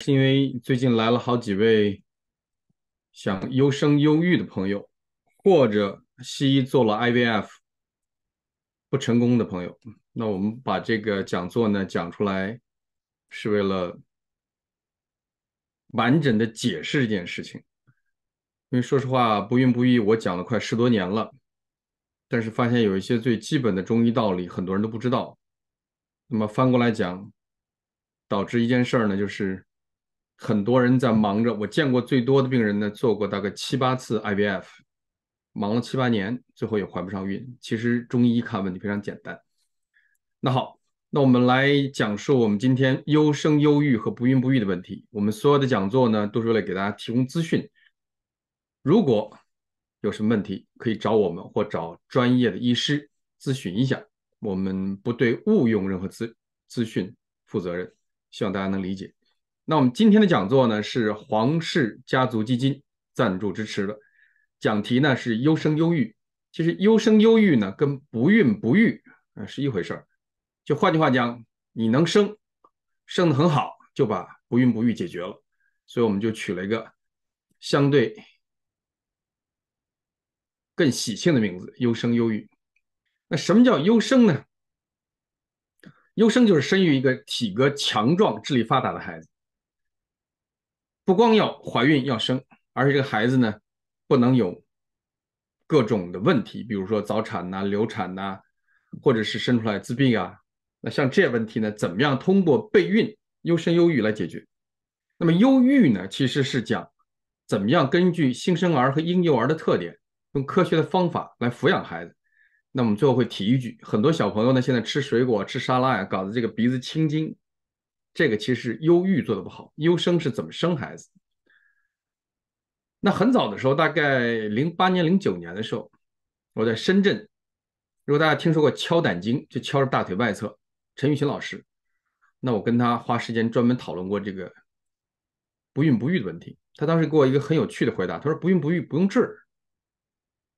是因为最近来了好几位想优生优育的朋友，或者西医做了 IVF 不成功的朋友，那我们把这个讲座呢讲出来，是为了完整的解释这件事情。因为说实话，不孕不育我讲了快十多年了，但是发现有一些最基本的中医道理，很多人都不知道。那么翻过来讲，导致一件事儿呢，就是。很多人在忙着，我见过最多的病人呢，做过大概七八次 IVF，忙了七八年，最后也怀不上孕。其实中医看问题非常简单。那好，那我们来讲述我们今天优生优育和不孕不育的问题。我们所有的讲座呢，都是为了给大家提供资讯。如果有什么问题，可以找我们或找专业的医师咨询一下。我们不对误用任何资资讯负责任，希望大家能理解。那我们今天的讲座呢，是黄氏家族基金赞助支持的，讲题呢是优生优育。其实优生优育呢，跟不孕不育啊是一回事儿。就换句话讲，你能生生的很好，就把不孕不育解决了。所以我们就取了一个相对更喜庆的名字——优生优育。那什么叫优生呢？优生就是生育一个体格强壮、智力发达的孩子。不光要怀孕要生，而且这个孩子呢，不能有各种的问题，比如说早产呐、流产呐，或者是生出来自闭啊。那像这些问题呢，怎么样通过备孕、优生优育来解决？那么优育呢，其实是讲怎么样根据新生儿和婴幼儿的特点，用科学的方法来抚养孩子。那我们最后会提一句，很多小朋友呢，现在吃水果、吃沙拉呀，搞得这个鼻子青筋。这个其实是优育做的不好，优生是怎么生孩子？那很早的时候，大概零八年、零九年的时候，我在深圳，如果大家听说过敲胆经，就敲着大腿外侧，陈玉琴老师，那我跟他花时间专门讨论过这个不孕不育的问题。他当时给我一个很有趣的回答，他说不孕不育不用治。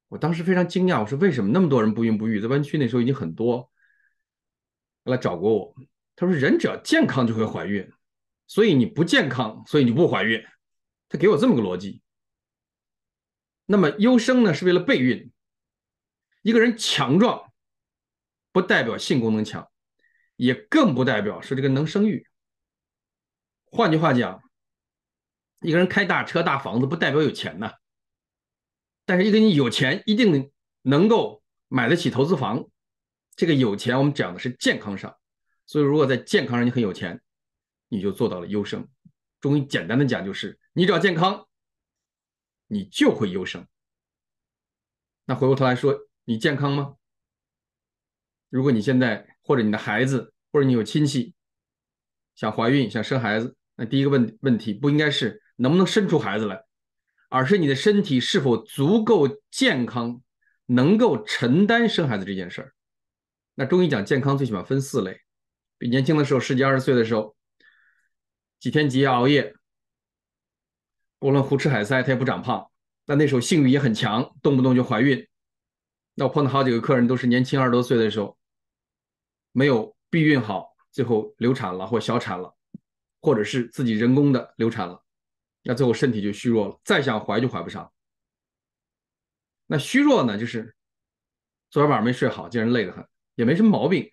我当时非常惊讶，我说为什么那么多人不孕不育？在湾区那时候已经很多来找过我。他说：“人只要健康就会怀孕，所以你不健康，所以你不怀孕。”他给我这么个逻辑。那么优生呢，是为了备孕。一个人强壮，不代表性功能强，也更不代表说这个能生育。换句话讲，一个人开大车、大房子，不代表有钱呐。但是一个你有钱，一定能够买得起投资房。这个有钱，我们讲的是健康上。所以，如果在健康上你很有钱，你就做到了优生。中医简单的讲，就是你只要健康，你就会优生。那回过头来说，你健康吗？如果你现在或者你的孩子或者你有亲戚想怀孕想生孩子，那第一个问问题不应该是能不能生出孩子来，而是你的身体是否足够健康，能够承担生孩子这件事儿。那中医讲健康，最起码分四类。比年轻的时候，十几二十岁的时候，几天几夜熬夜，无论胡吃海塞，他也不长胖。但那时候性欲也很强，动不动就怀孕。那我碰到好几个客人，都是年轻二十多岁的时候，没有避孕好，最后流产了或小产了，或者是自己人工的流产了。那最后身体就虚弱了，再想怀就怀不上。那虚弱呢，就是昨天晚上没睡好，今天累得很，也没什么毛病。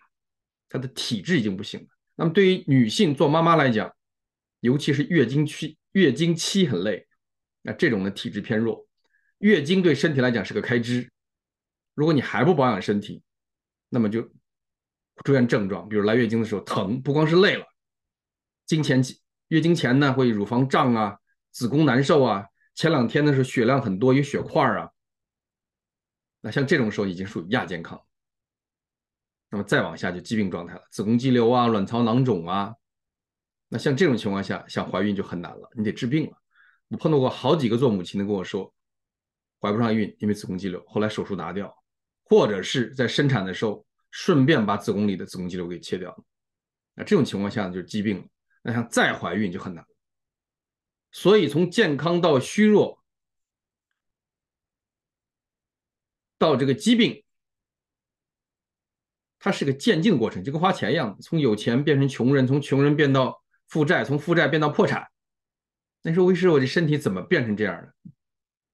她的体质已经不行了。那么对于女性做妈妈来讲，尤其是月经期，月经期很累，那这种的体质偏弱，月经对身体来讲是个开支。如果你还不保养身体，那么就出现症状，比如来月经的时候疼，不光是累了，经前、月经前呢会乳房胀啊，子宫难受啊，前两天呢是血量很多，有血块啊。那像这种时候已经属于亚健康。那么再往下就疾病状态了，子宫肌瘤啊、卵巢囊肿啊，那像这种情况下想怀孕就很难了，你得治病了。我碰到过好几个做母亲的跟我说，怀不上孕，因为子宫肌瘤，后来手术拿掉，或者是在生产的时候顺便把子宫里的子宫肌瘤给切掉了。那这种情况下就是疾病了，那想再怀孕就很难。所以从健康到虚弱，到这个疾病。它是个渐进过程，就跟花钱一样，从有钱变成穷人，从穷人变到负债，从负债变到破产。那时候我问师，我这身体怎么变成这样的？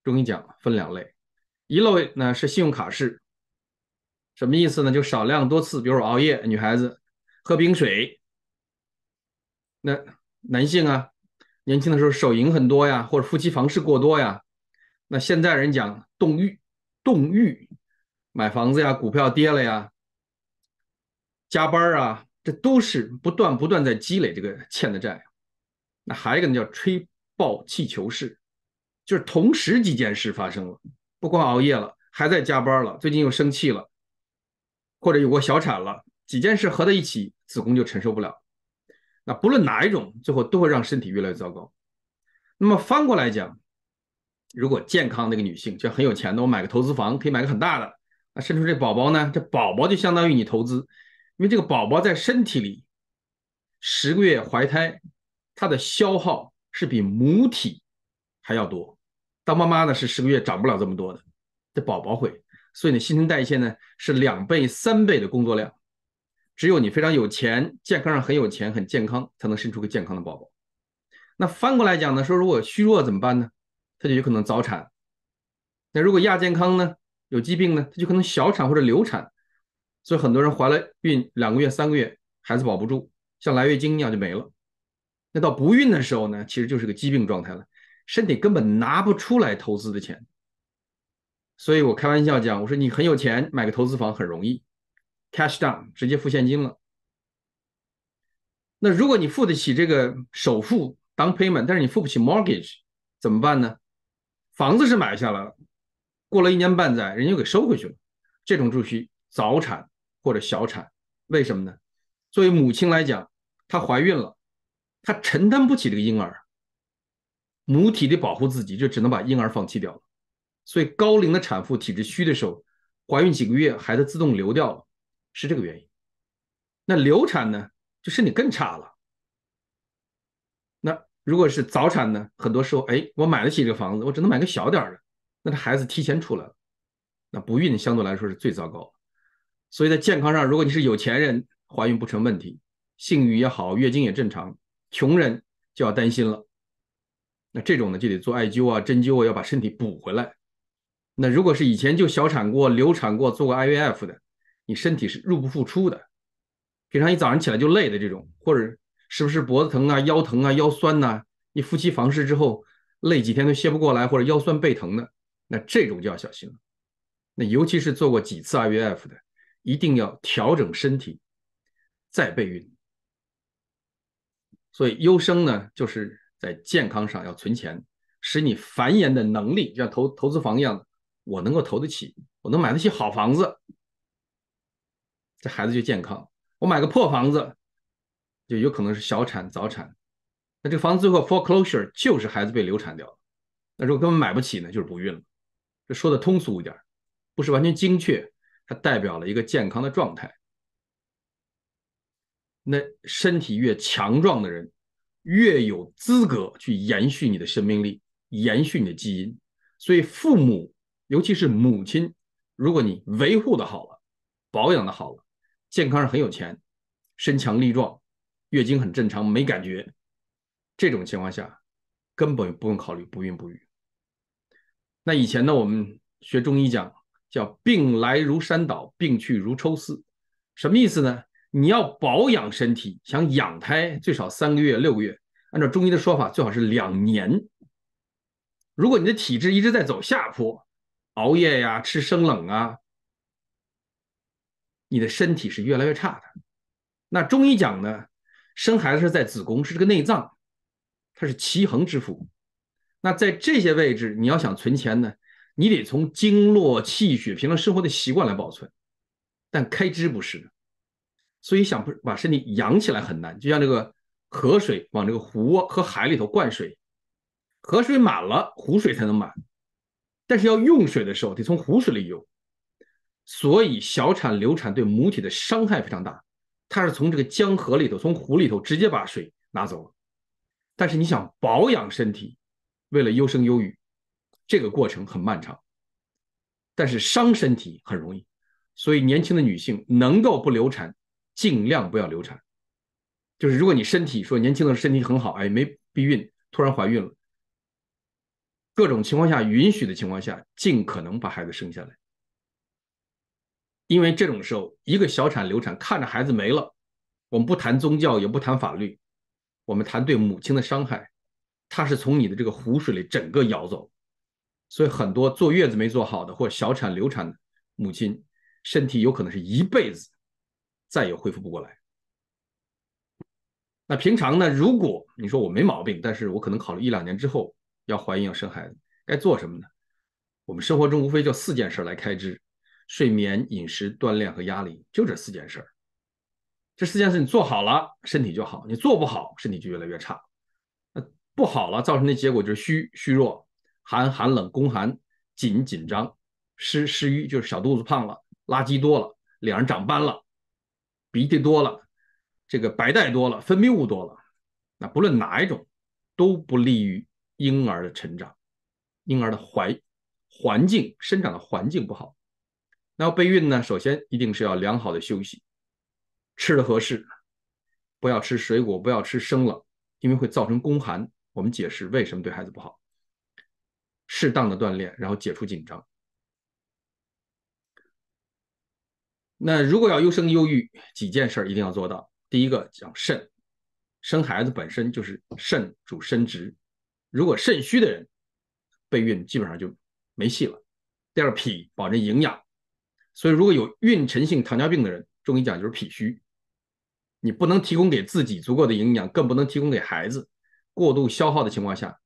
中医讲分两类，一类呢是信用卡式，什么意思呢？就少量多次，比如熬夜，女孩子喝冰水，那男性啊，年轻的时候手淫很多呀，或者夫妻房事过多呀，那现在人讲冻郁，冻郁，买房子呀，股票跌了呀。加班啊，这都是不断不断在积累这个欠的债。那还有一个呢，叫吹爆气球式，就是同时几件事发生了，不光熬夜了，还在加班了，最近又生气了，或者有过小产了，几件事合在一起，子宫就承受不了。那不论哪一种，最后都会让身体越来越糟糕。那么翻过来讲，如果健康的一个女性，就很有钱的，我买个投资房，可以买个很大的，那生出这宝宝呢？这宝宝就相当于你投资。因为这个宝宝在身体里，十个月怀胎，它的消耗是比母体还要多。当妈妈呢是十个月长不了这么多的，这宝宝会。所以呢，新陈代谢呢是两倍、三倍的工作量。只有你非常有钱，健康上很有钱、很健康，才能生出个健康的宝宝。那翻过来讲呢，说如果虚弱怎么办呢？他就有可能早产。那如果亚健康呢，有疾病呢，他就可能小产或者流产。所以很多人怀了孕两个月、三个月，孩子保不住，像来月经一样就没了。那到不孕的时候呢，其实就是个疾病状态了，身体根本拿不出来投资的钱。所以我开玩笑讲，我说你很有钱，买个投资房很容易，cash down 直接付现金了。那如果你付得起这个首付当 payment，但是你付不起 mortgage 怎么办呢？房子是买下来了，过了一年半载，人家又给收回去了。这种住需早产。或者小产，为什么呢？作为母亲来讲，她怀孕了，她承担不起这个婴儿，母体得保护自己，就只能把婴儿放弃掉了。所以高龄的产妇体质虚的时候，怀孕几个月孩子自动流掉了，是这个原因。那流产呢，就身体更差了。那如果是早产呢，很多时候，哎，我买得起这个房子，我只能买个小点的，那这孩子提前出来了。那不孕相对来说是最糟糕。所以在健康上，如果你是有钱人，怀孕不成问题，性欲也好，月经也正常；穷人就要担心了。那这种呢，就得做艾灸啊、针灸啊，要把身体补回来。那如果是以前就小产过、流产过、做过 IVF 的，你身体是入不敷出的。平常一早上起来就累的这种，或者是不是脖子疼啊、腰疼啊、腰酸呐？你夫妻房事之后累几天都歇不过来，或者腰酸背疼的，那这种就要小心了。那尤其是做过几次 IVF 的。一定要调整身体再备孕，所以优生呢，就是在健康上要存钱，使你繁衍的能力就像投投资房一样，我能够投得起，我能买得起好房子，这孩子就健康。我买个破房子，就有可能是小产、早产。那这个房子最后 foreclosure 就是孩子被流产掉了。那如果根本买不起呢，就是不孕了。这说的通俗一点，不是完全精确。它代表了一个健康的状态。那身体越强壮的人，越有资格去延续你的生命力，延续你的基因。所以，父母，尤其是母亲，如果你维护的好了，保养的好了，健康上很有钱，身强力壮，月经很正常，没感觉，这种情况下，根本不用考虑不孕不育。那以前呢，我们学中医讲。叫病来如山倒，病去如抽丝，什么意思呢？你要保养身体，想养胎，最少三个月、六个月，按照中医的说法，最好是两年。如果你的体质一直在走下坡，熬夜呀，吃生冷啊，你的身体是越来越差的。那中医讲呢，生孩子是在子宫，是这个内脏，它是奇恒之府。那在这些位置，你要想存钱呢？你得从经络、气血、平常生活的习惯来保存，但开支不是的，所以想不把身体养起来很难。就像这个河水往这个湖和海里头灌水，河水满了，湖水才能满。但是要用水的时候，得从湖水里用。所以小产、流产对母体的伤害非常大，它是从这个江河里头、从湖里头直接把水拿走了。但是你想保养身体，为了优生优育。这个过程很漫长，但是伤身体很容易，所以年轻的女性能够不流产，尽量不要流产。就是如果你身体说年轻的身体很好，哎，没避孕，突然怀孕了，各种情况下允许的情况下，尽可能把孩子生下来。因为这种时候一个小产、流产，看着孩子没了，我们不谈宗教，也不谈法律，我们谈对母亲的伤害，它是从你的这个湖水里整个舀走。所以很多坐月子没坐好的，或小产、流产的母亲，身体有可能是一辈子再也恢复不过来。那平常呢？如果你说我没毛病，但是我可能考虑一两年之后要怀孕、要生孩子，该做什么呢？我们生活中无非就四件事来开支：睡眠、饮食、锻炼和压力，就这四件事这四件事你做好了，身体就好；你做不好，身体就越来越差。那不好了，造成的结果就是虚、虚弱。寒寒冷、宫寒、紧紧张、湿湿瘀，就是小肚子胖了、垃圾多了、脸上长斑了、鼻涕多了、这个白带多了、分泌物多了。那不论哪一种，都不利于婴儿的成长。婴儿的怀环境生长的环境不好。那备孕呢，首先一定是要良好的休息，吃的合适，不要吃水果，不要吃生冷，因为会造成宫寒。我们解释为什么对孩子不好。适当的锻炼，然后解除紧张。那如果要优生优育，几件事儿一定要做到。第一个讲肾，生孩子本身就是肾主生殖，如果肾虚的人备孕，基本上就没戏了。第二脾保证营养，所以如果有孕陈性糖尿病的人，中医讲就是脾虚，你不能提供给自己足够的营养，更不能提供给孩子，过度消耗的情况下，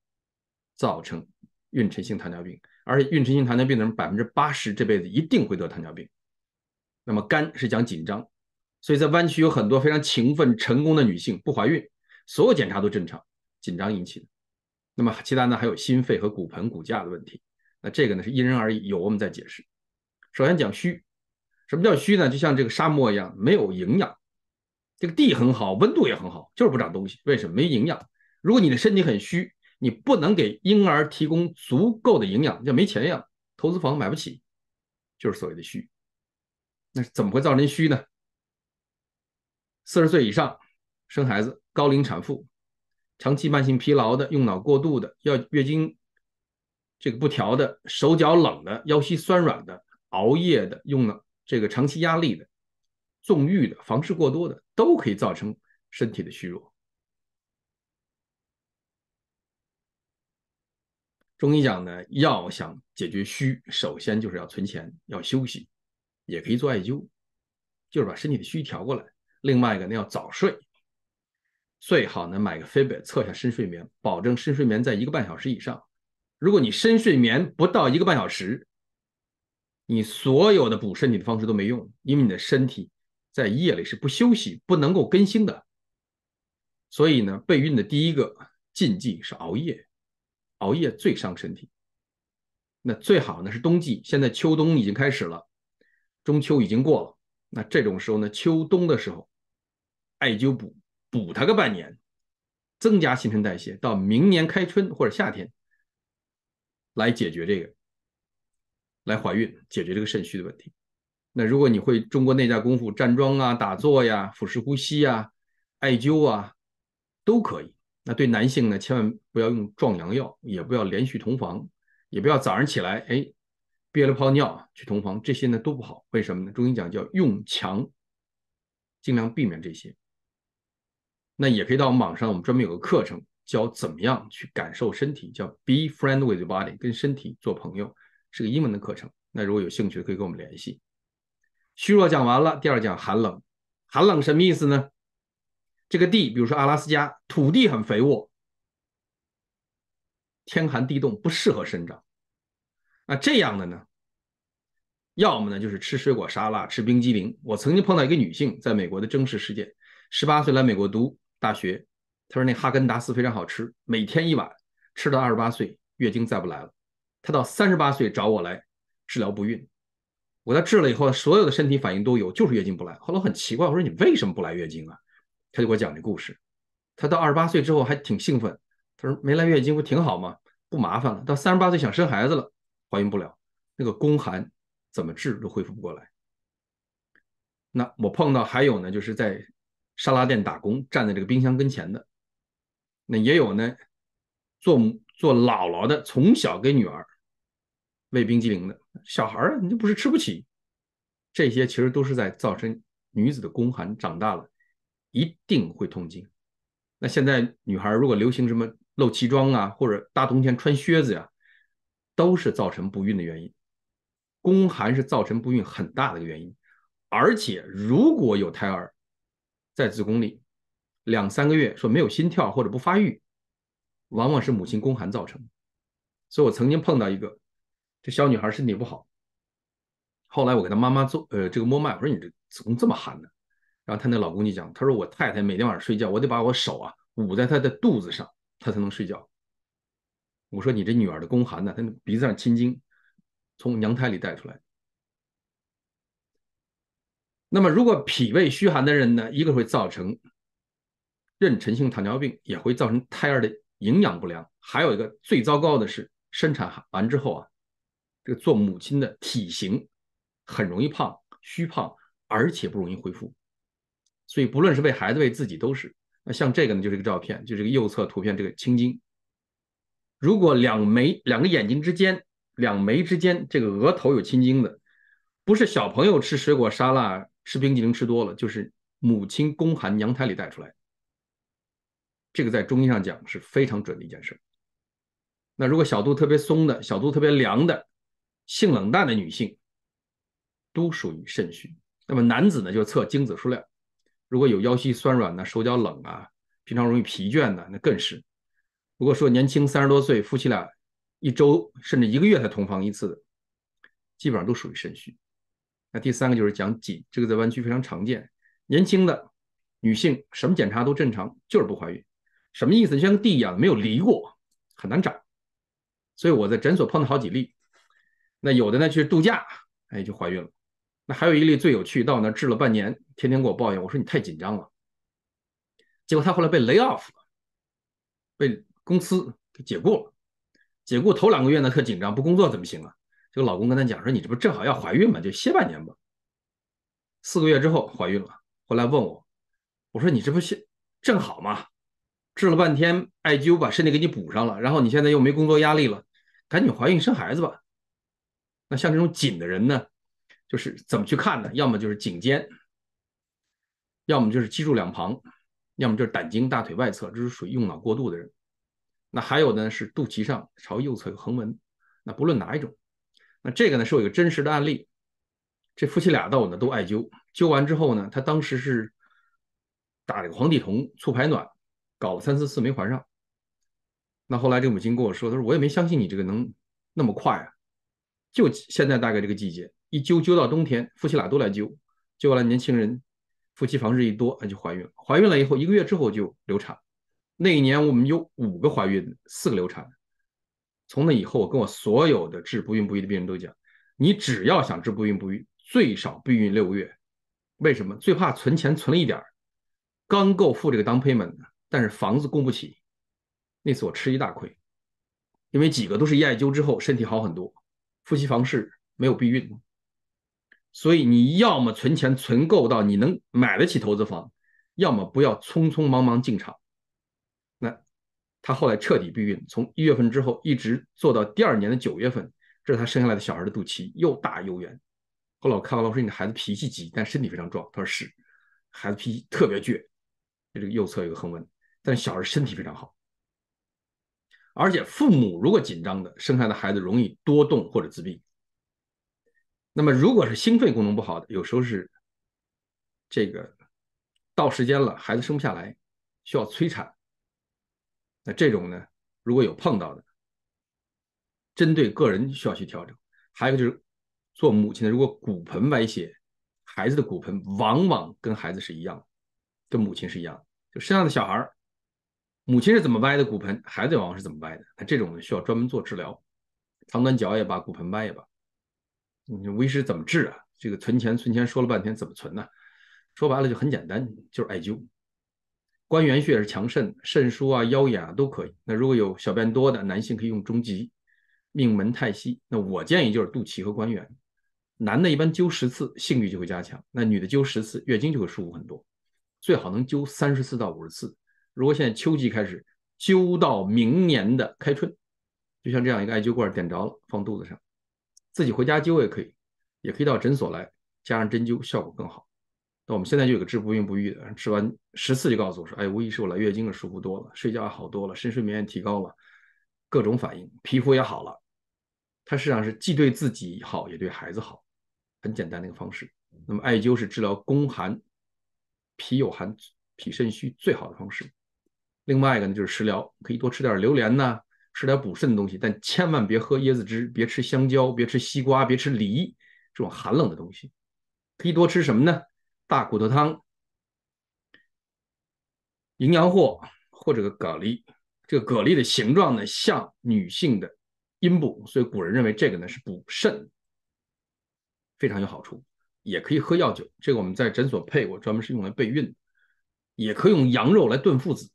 造成。妊娠性糖尿病，而且妊娠性糖尿病的人百分之八十这辈子一定会得糖尿病。那么肝是讲紧张，所以在湾区有很多非常勤奋成功的女性不怀孕，所有检查都正常，紧张引起的。那么其他呢还有心肺和骨盆骨架的问题，那这个呢是因人而异，有我们再解释。首先讲虚，什么叫虚呢？就像这个沙漠一样，没有营养，这个地很好，温度也很好，就是不长东西。为什么？没营养。如果你的身体很虚。你不能给婴儿提供足够的营养，叫没钱养，投资房买不起，就是所谓的虚。那是怎么会造成虚呢？四十岁以上生孩子，高龄产妇，长期慢性疲劳的，用脑过度的，要月经这个不调的，手脚冷的，腰膝酸软的，熬夜的，用了这个长期压力的，纵欲的，房事过多的，都可以造成身体的虚弱。中医讲呢，要想解决虚，首先就是要存钱，要休息，也可以做艾灸，就是把身体的虚调过来。另外一个呢，要早睡，最好呢买个 f FIBER 测下深睡眠，保证深睡眠在一个半小时以上。如果你深睡眠不到一个半小时，你所有的补身体的方式都没用，因为你的身体在夜里是不休息、不能够更新的。所以呢，备孕的第一个禁忌是熬夜。熬夜最伤身体，那最好呢是冬季。现在秋冬已经开始了，中秋已经过了，那这种时候呢，秋冬的时候，艾灸补补它个半年，增加新陈代谢，到明年开春或者夏天来解决这个，来怀孕解决这个肾虚的问题。那如果你会中国内家功夫，站桩啊、打坐呀、腹式呼吸呀、艾灸啊，都可以。那对男性呢，千万不要用壮阳药，也不要连续同房，也不要早上起来，哎，憋了泡尿去同房，这些呢都不好。为什么呢？中医讲叫用强，尽量避免这些。那也可以到网上，我们专门有个课程教怎么样去感受身体，叫 Be Friend with Your Body，跟身体做朋友，是个英文的课程。那如果有兴趣的可以跟我们联系。虚弱讲完了，第二讲寒冷，寒冷什么意思呢？这个地，比如说阿拉斯加，土地很肥沃，天寒地冻不适合生长。那这样的呢，要么呢就是吃水果沙拉，吃冰激凌。我曾经碰到一个女性在美国的真实事件，十八岁来美国读大学，她说那哈根达斯非常好吃，每天一碗，吃到二十八岁月经再不来了。她到三十八岁找我来治疗不孕，我在治了以后，所有的身体反应都有，就是月经不来。后来我很奇怪，我说你为什么不来月经啊？他就给我讲这故事，他到二十八岁之后还挺兴奋，他说没来月经不挺好吗？不麻烦了。到三十八岁想生孩子了，怀孕不了，那个宫寒怎么治都恢复不过来。那我碰到还有呢，就是在沙拉店打工，站在这个冰箱跟前的，那也有呢，做做姥姥的，从小给女儿喂冰激凌的小孩儿，你就不是吃不起。这些其实都是在造成女子的宫寒，长大了。一定会痛经。那现在女孩如果流行什么露脐装啊，或者大冬天穿靴子呀，都是造成不孕的原因。宫寒是造成不孕很大的一个原因。而且如果有胎儿在子宫里两三个月说没有心跳或者不发育，往往是母亲宫寒造成。所以我曾经碰到一个，这小女孩身体不好，后来我给她妈妈做呃这个摸脉，我说你这子宫这么寒的。然后他那老公就讲，他说我太太每天晚上睡觉，我得把我手啊捂在她的肚子上，她才能睡觉。我说你这女儿的宫寒呢，她那鼻子上青筋从娘胎里带出来。那么如果脾胃虚寒的人呢，一个会造成妊娠性糖尿病，也会造成胎儿的营养不良。还有一个最糟糕的是，生产完之后啊，这个做母亲的体型很容易胖虚胖，而且不容易恢复。所以，不论是为孩子为自己都是。那像这个呢，就是一个照片，就是一个右侧图片，这个青筋。如果两眉、两个眼睛之间、两眉之间这个额头有青筋的，不是小朋友吃水果沙拉、吃冰激凌吃多了，就是母亲宫寒、娘胎里带出来。这个在中医上讲是非常准的一件事。那如果小肚特别松的、小肚特别凉的、性冷淡的女性，都属于肾虚。那么男子呢，就测精子数量。如果有腰膝酸软呢，手脚冷啊，平常容易疲倦的，那更是。如果说年轻三十多岁，夫妻俩一周甚至一个月才同房一次的，基本上都属于肾虚。那第三个就是讲紧，这个在湾区非常常见。年轻的女性什么检查都正常，就是不怀孕，什么意思？就像地一样没有犁过，很难长。所以我在诊所碰到好几例，那有的呢去度假，哎，就怀孕了。那还有一例最有趣，到那治了半年，天天给我抱怨，我说你太紧张了。结果他后来被 lay off，被公司给解雇了。解雇头两个月呢，特紧张，不工作怎么行啊？这个老公跟他讲说，你这不正好要怀孕吗？就歇半年吧。四个月之后怀孕了，后来问我，我说你这不是正好吗？治了半天艾灸，把身体给你补上了，然后你现在又没工作压力了，赶紧怀孕生孩子吧。那像这种紧的人呢？就是怎么去看的，要么就是颈肩，要么就是脊柱两旁，要么就是胆经大腿外侧，这是属于用脑过度的人。那还有呢，是肚脐上朝右侧有横纹。那不论哪一种，那这个呢，是我一个真实的案例。这夫妻俩到我那都艾灸，灸完之后呢，他当时是打这个黄体酮促排卵，搞了三四次没怀上。那后来这母亲跟我说，她说我也没相信你这个能那么快啊，就现在大概这个季节。一灸灸到冬天，夫妻俩都来灸，揪完了年轻人，夫妻房事一多，她就怀孕了。怀孕了以后，一个月之后就流产。那一年我们有五个怀孕，四个流产。从那以后，我跟我所有的治不孕不育的病人都讲：你只要想治不孕不育，最少避孕六个月。为什么？最怕存钱存了一点，刚够付这个当 e n 的，但是房子供不起。那次我吃一大亏，因为几个都是一艾灸之后身体好很多，夫妻房事没有避孕。所以你要么存钱存够到你能买得起投资房，要么不要匆匆忙忙进场。那他后来彻底避孕，从一月份之后一直做到第二年的九月份，这是他生下来的小孩的肚脐，又大又圆。后来我看到我说你的孩子脾气急，但身体非常壮。他说是，孩子脾气特别倔，这个右侧有个横纹，但小孩身体非常好。而且父母如果紧张的生下的孩子容易多动或者自闭。那么，如果是心肺功能不好的，有时候是这个到时间了，孩子生不下来，需要催产。那这种呢，如果有碰到的，针对个人需要去调整。还有就是做母亲的，如果骨盆歪斜，孩子的骨盆往往跟孩子是一样的，跟母亲是一样的。就生下的小孩，母亲是怎么歪的骨盆，孩子往往是怎么歪的。那这种呢，需要专门做治疗，长短脚也罢，骨盆歪也罢。你为师怎么治啊？这个存钱存钱说了半天，怎么存呢？说白了就很简单，就是艾灸。关元穴是强肾，肾腧啊、腰眼啊都可以。那如果有小便多的男性，可以用中极、命门、太溪。那我建议就是肚脐和关元。男的一般灸十次，性欲就会加强；那女的灸十次，月经就会舒服很多。最好能灸三十次到五十次。如果现在秋季开始灸到明年的开春，就像这样一个艾灸罐，点着了放肚子上。自己回家灸也可以，也可以到诊所来，加上针灸效果更好。那我们现在就有个治不孕不育的，吃完十次就告诉我说：“哎，无疑是我来月经了，舒服多了，睡觉也好多了，深睡眠也提高了，各种反应，皮肤也好了。”它实际上是既对自己好，也对孩子好，很简单的一个方式。那么艾灸是治疗宫寒、脾有寒、脾肾虚最好的方式。另外一个呢就是食疗，可以多吃点榴莲呐。吃点补肾的东西，但千万别喝椰子汁，别吃香蕉，别吃西瓜，别吃梨，这种寒冷的东西。可以多吃什么呢？大骨头汤，营养货，或者蛤蜊。这个蛤蜊的形状呢，像女性的阴部，所以古人认为这个呢是补肾，非常有好处。也可以喝药酒，这个我们在诊所配，过，专门是用来备孕。也可以用羊肉来炖附子。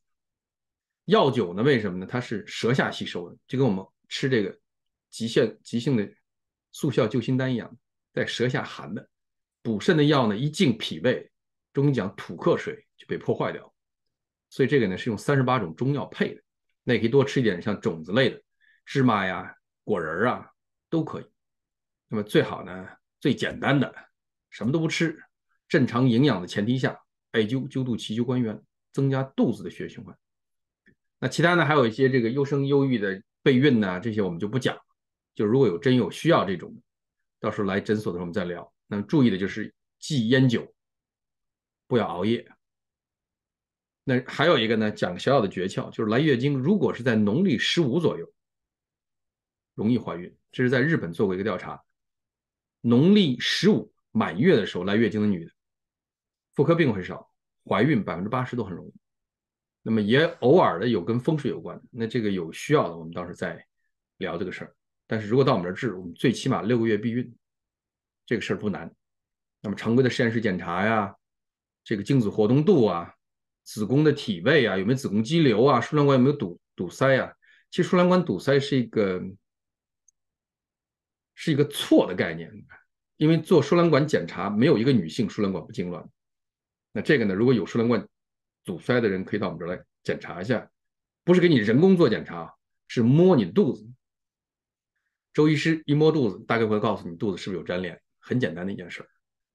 药酒呢？为什么呢？它是舌下吸收的，就跟我们吃这个急性、急性的速效救心丹一样，在舌下含的。补肾的药呢，一进脾胃，中医讲土克水，就被破坏掉了。所以这个呢，是用三十八种中药配的。那可以多吃一点，像种子类的芝麻呀、果仁啊，都可以。那么最好呢，最简单的，什么都不吃，正常营养的前提下，艾灸灸肚脐灸关元，增加肚子的血液循环。那其他呢？还有一些这个优生优育的备孕呢，这些我们就不讲。就如果有真有需要这种，到时候来诊所的时候我们再聊。那注意的就是忌烟酒，不要熬夜。那还有一个呢，讲小小的诀窍，就是来月经如果是在农历十五左右，容易怀孕。这是在日本做过一个调查，农历十五满月的时候来月经的女的，妇科病会少，怀孕百分之八十都很容易。那么也偶尔的有跟风水有关的，那这个有需要的，我们到时候再聊这个事儿。但是如果到我们这儿治，我们最起码六个月避孕，这个事儿不难。那么常规的实验室检查呀，这个精子活动度啊，子宫的体位啊，有没有子宫肌瘤啊，输卵管有没有堵堵塞啊？其实输卵管堵塞是一个是一个错的概念，因为做输卵管检查没有一个女性输卵管不痉挛。那这个呢，如果有输卵管阻塞的人可以到我们这儿来检查一下，不是给你人工做检查，是摸你肚子。周医师一摸肚子，大概会告诉你肚子是不是有粘连，很简单的一件事。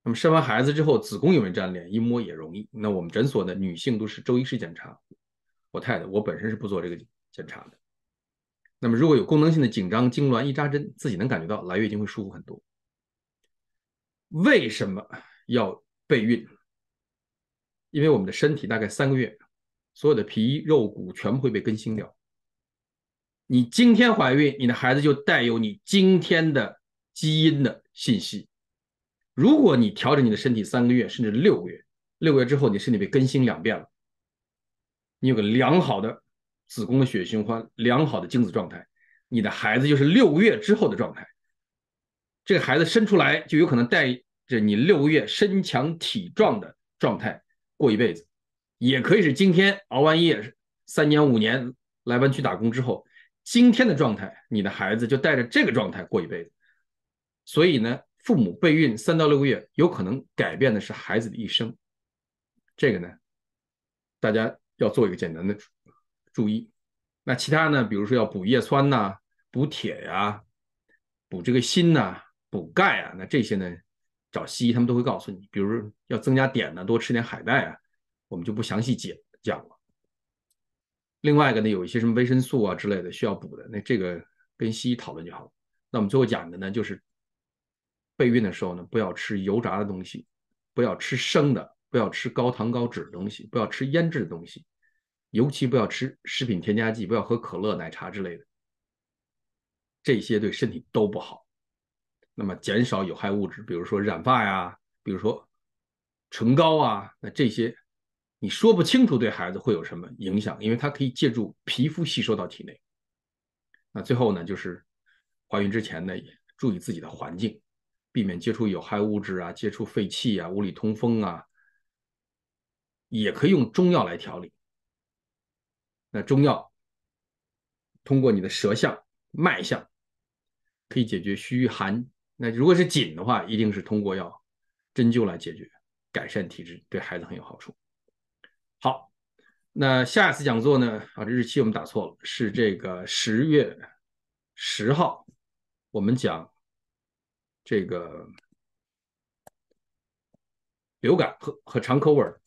那么生完孩子之后，子宫有没有粘连，一摸也容易。那我们诊所的女性都是周医师检查，我太太，我本身是不做这个检查的。那么如果有功能性的紧张痉挛，一扎针自己能感觉到，来月经会舒服很多。为什么要备孕？因为我们的身体大概三个月，所有的皮肉骨全部会被更新掉。你今天怀孕，你的孩子就带有你今天的基因的信息。如果你调整你的身体三个月，甚至六个月，六个月之后你身体被更新两遍了，你有个良好的子宫的血液循环，良好的精子状态，你的孩子就是六个月之后的状态。这个孩子生出来就有可能带着你六个月身强体壮的状态。过一辈子，也可以是今天熬完夜，三年五年来湾区打工之后，今天的状态，你的孩子就带着这个状态过一辈子。所以呢，父母备孕三到六个月，有可能改变的是孩子的一生。这个呢，大家要做一个简单的注意。那其他呢，比如说要补叶酸呐，补铁呀，补这个锌呐，补钙啊，那这些呢？找西医，他们都会告诉你，比如要增加碘呢，多吃点海带啊。我们就不详细解讲了。另外一个呢，有一些什么维生素啊之类的需要补的，那这个跟西医讨论就好了。那我们最后讲的呢，就是备孕的时候呢，不要吃油炸的东西，不要吃生的，不要吃高糖高脂的东西，不要吃腌制的东西，尤其不要吃食品添加剂，不要喝可乐、奶茶之类的，这些对身体都不好。那么减少有害物质，比如说染发呀，比如说唇膏啊，那这些你说不清楚对孩子会有什么影响，因为它可以借助皮肤吸收到体内。那最后呢，就是怀孕之前呢，也注意自己的环境，避免接触有害物质啊，接触废气啊，屋里通风啊，也可以用中药来调理。那中药通过你的舌象、脉象，可以解决虚寒。那如果是紧的话，一定是通过要针灸来解决，改善体质对孩子很有好处。好，那下次讲座呢？啊，这日期我们打错了，是这个十月十号，我们讲这个流感和和肠口味儿。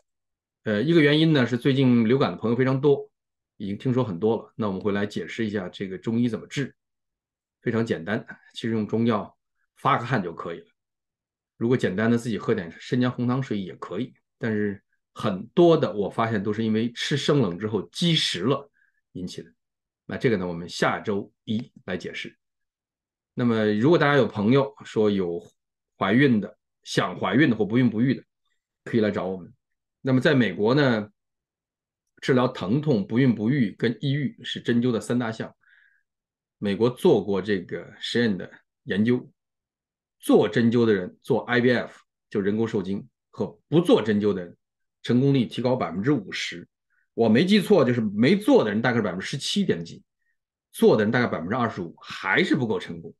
呃，一个原因呢是最近流感的朋友非常多，已经听说很多了。那我们会来解释一下这个中医怎么治，非常简单，其实用中药。发个汗就可以了。如果简单的自己喝点生姜红糖水也可以，但是很多的我发现都是因为吃生冷之后积食了引起的。那这个呢，我们下周一来解释。那么，如果大家有朋友说有怀孕的、想怀孕的或不孕不育的，可以来找我们。那么，在美国呢，治疗疼痛、不孕不育跟抑郁是针灸的三大项。美国做过这个实验的研究。做针灸的人做 IVF 就人工受精和不做针灸的人，成功率提高百分之五十。我没记错，就是没做的人大概百分之十七点几，做的人大概百分之二十五，还是不够成功。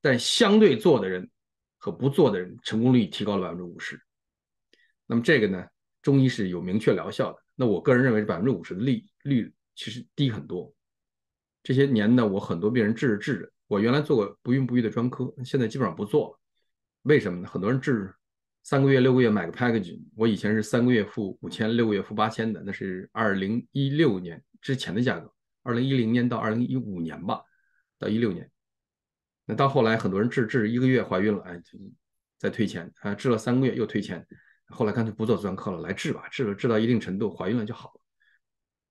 但相对做的人和不做的人，成功率提高了百分之五十。那么这个呢，中医是有明确疗效的。那我个人认为，是百分之五十的利率其实低很多。这些年呢，我很多病人治着治着。我原来做过不孕不育的专科，现在基本上不做，了。为什么呢？很多人治三个月、六个月买个 package，我以前是三个月付五千，六个月付八千的，那是二零一六年之前的价格，二零一零年到二零一五年吧，到一六年，那到后来很多人治治一个月怀孕了，哎，再退钱啊，治了三个月又退钱，后来干脆不做专科了，来治吧，治了治到一定程度怀孕了就好了，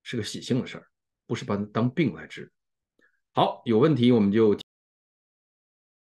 是个喜庆的事儿，不是把它当病来治。好，有问题我们就。